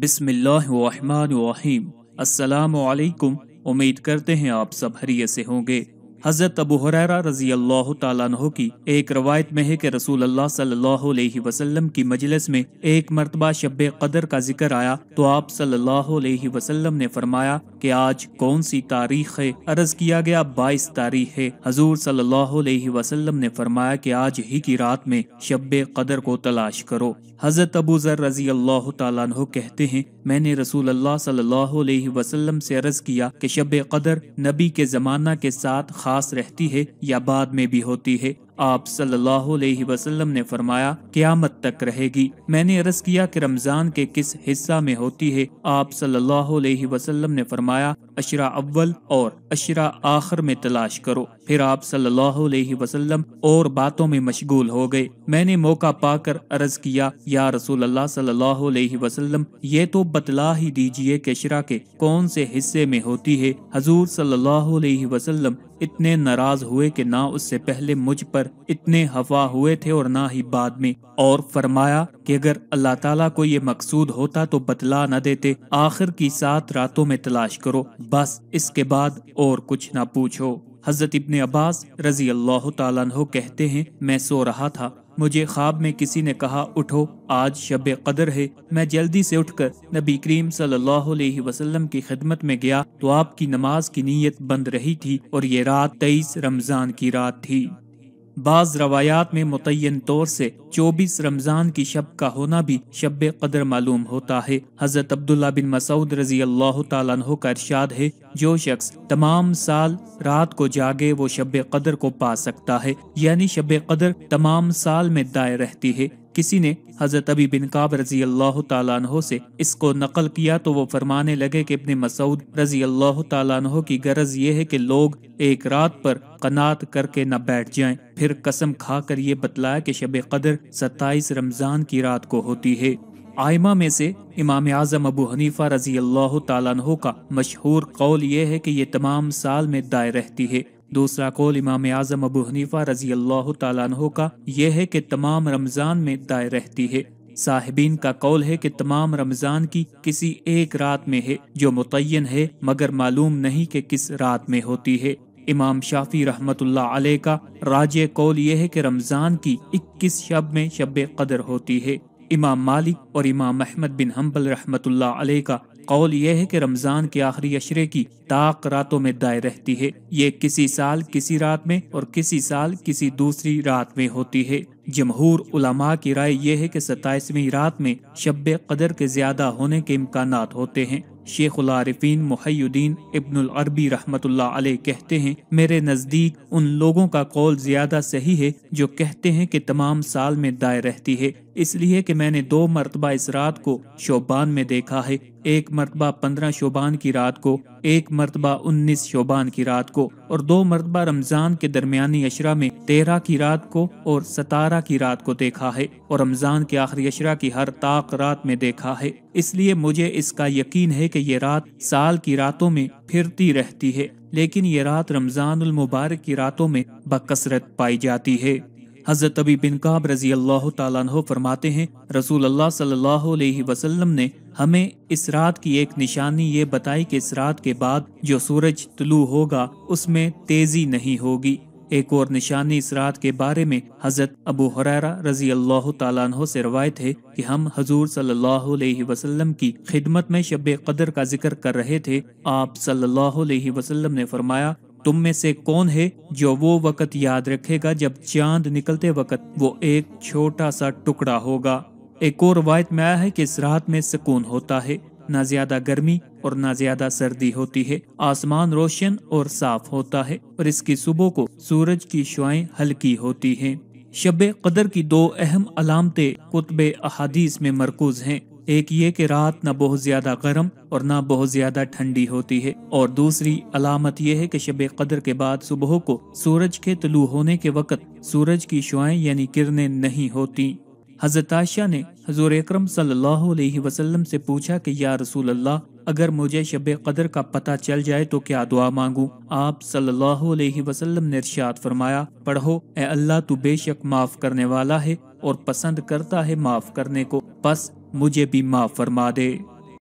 बिसमीम असलकुम उम्मीद करते हैं आप सब हरिय से होंगे हज़रत अबू हुरैरा रजी अल्लाह तु की एक रवायत में है कि रसूल अल्लाह सल्लल्लाहु अलैहि वसल्लम की मजलिस में एक मरतबा शब कदर का जिक्र आया तो आप सल्लल्लाहु अलैहि वसल्लम ने फरमाया कि आज कौन सी तारीख है अर्ज किया गया बाईस तारीख है हजूर सल्लल्लाहु अलैहि वसल्लम ने फरमाया कि आज ही की रात में शब कदर को तलाश करो हजरत अबू जर रजी अल्लाह तु कहते हैं मैंने रसूल अल्लाह सल्लल्लाहु अलैहि वसल्लम से अर्ज किया कि शब कदर नबी के जमाना के साथ खास पास रहती है या बाद में भी होती है आप सल्लल्लाहु अलैहि वसल्लम ने फरमाया क्यामत तक रहेगी मैंने अर्ज किया कि रमज़ान के किस हिस्सा में होती है आप सल्लल्लाहु अलैहि वसल्लम ने फरमाया अशरा अव्वल और अशरा आखिर में तलाश करो फिर आप सल्लल्लाहु अलैहि वसल्लम और बातों में मशगूल हो गए मैंने मौका पाकर अर्ज किया या रसूल अल्लाह सल्लल्लाहु अलैहि वसल्लम ये तो बतला ही दीजिए कि शरा के कौन से हिस्से में होती है हजूर सल्लल्लाहु अलैहि वसल्लम इतने नाराज हुए कि ना उससे पहले मुझ पर इतने हवा हुए थे और ना ही बाद में और फरमाया कि अगर अल्लाह ताला को ये मकसूद होता तो बतला न देते आखिर की सात रातों में तलाश करो बस इसके बाद और कुछ ना पूछो हज़रत इबन अब्बास रजी अल्लाह तु कहते हैं मैं सो रहा था मुझे ख्वाब में किसी ने कहा उठो आज शब कदर है मैं जल्दी से उठकर नबी करीम सल्लल्लाहु अलैहि वसल्लम की खिदमत में गया तो आपकी नमाज की नीयत बंद रही थी और ये रात तेईस रमज़ान की रात थी बाज़ रवायात में मुतन तौर से 24 रमज़ान की शब का होना भी शब कदर मालूम होता है हज़रत अब्दुल्ला बिन मसूद रजी अल्लाह तु का इरशाद है जो शख्स तमाम साल रात को जागे वो शब कदर को पा सकता है यानी शब कदर तमाम साल में दायर रहती है किसी ने हजरत अभी बिन काब रजी अल्लाह तहो से इसको नकल किया तो वो फरमाने लगे कि अपने मसूद रजी अल्लाह तहो की गरज ये है कि लोग एक रात पर कनात करके न बैठ जाएं फिर कसम खाकर ये बतलाया कि शब कदर सत्ताईस रमज़ान की रात को होती है आयमा में से इमाम आज़म अबू हनीफ़ा रजी अल्लाह तहो का मशहूर कौल ये है कि ये तमाम साल में दाय रहती है दूसरा कौल इमाम आजम अबू हनीफा रजी अल्लाह तु का यह है कि तमाम रमज़ान में दाय रहती है साहिबीन का कौल है कि तमाम रमज़ान की किसी एक रात में है जो मुतयन है मगर मालूम नहीं कि किस रात में होती है इमाम शाफी रहमत आल का राज कौल यह है कि रमज़ान की इक्कीस शब में शब कदर होती है इमाम मालिक और इमाम अहमद बिन हम्बल रहमत आल का कौल यह है कि रमज़ान के आखिरी अशरे की ताक रातों में दाए रहती है ये किसी साल किसी रात में और किसी साल किसी दूसरी रात में होती है जमहूर उलमा की राय यह है कि सताईसवीं रात में शब कदर के ज्यादा होने के इम्कान होते हैं शेख आरफीन मुहैुद्दीन इब्नुल अरबी रहमतुल्लाह अलैह कहते हैं मेरे नज़दीक उन लोगों का कौल ज़्यादा सही है जो कहते हैं कि तमाम साल में दायर रहती है इसलिए कि मैंने दो मरतबा इस रात को शोबान में देखा है एक मरतबा पंद्रह शोबान की रात को एक मरतबा उन्नीस शोबान की रात को और दो मरतबा रमज़ान के दरमियानी अशरा में तेरह की रात को और सतारह की रात को देखा है और रमज़ान के आखिरी अशरा की हर ताक रात में देखा है इसलिए मुझे इसका यकीन है कि ये रात साल की रातों में फिरती रहती है लेकिन ये रात रमज़ान मुबारक की रातों में बकसरत पाई जाती है हजरत अबी बिन काब रजी अल्लाह तु फरमाते हैं रसूल अल्लाह सल्लल्लाहु अलैहि वसल्लम ने हमें इस रात की एक निशानी ये बताई कि इस रात के बाद जो सूरज तुलू होगा उसमें तेजी नहीं होगी एक और निशानी इस रात के बारे में हजरत अबू हरारा रजी अल्लाह तु से रवायत है कि हम हजूर सल्लल्लाहु अलैहि वसल्लम की खिदमत में शब कदर का जिक्र कर रहे थे आप सल्लल्लाहु अलैहि वसल्लम ने फरमाया तुम में से कौन है जो वो वक़्त याद रखेगा जब चांद निकलते वक़्त वो एक छोटा सा टुकड़ा होगा एक और रवायत में आया है कि इस रात में सुकून होता है ना ज्यादा गर्मी और ना ज्यादा सर्दी होती है आसमान रोशन और साफ होता है और इसकी सुबह को सूरज की शुआ हल्की होती हैं। शब कदर की दो अहम अलामतें कुतब अहादीस में मरकूज हैं एक ये कि रात ना बहुत ज़्यादा गर्म और ना बहुत ज़्यादा ठंडी होती है और दूसरी अलामत यह है कि शब कदर के बाद सुबह को सूरज के तलु होने के वक़्त सूरज की शुआएं यानी किरणें नहीं होती हज़रत आशा ने हजूर अक्रम सल्लाम से पूछा कि या रसूल अल्लाह अगर मुझे शब कदर का पता चल जाए तो क्या दुआ मांगू आप सल्लल्लाहु अलैहि वसल्लम ने इरशाद फरमाया पढ़ो ए अल्लाह तू बेशक माफ़ करने वाला है और पसंद करता है माफ़ करने को बस मुझे भी माफ़ फरमा दे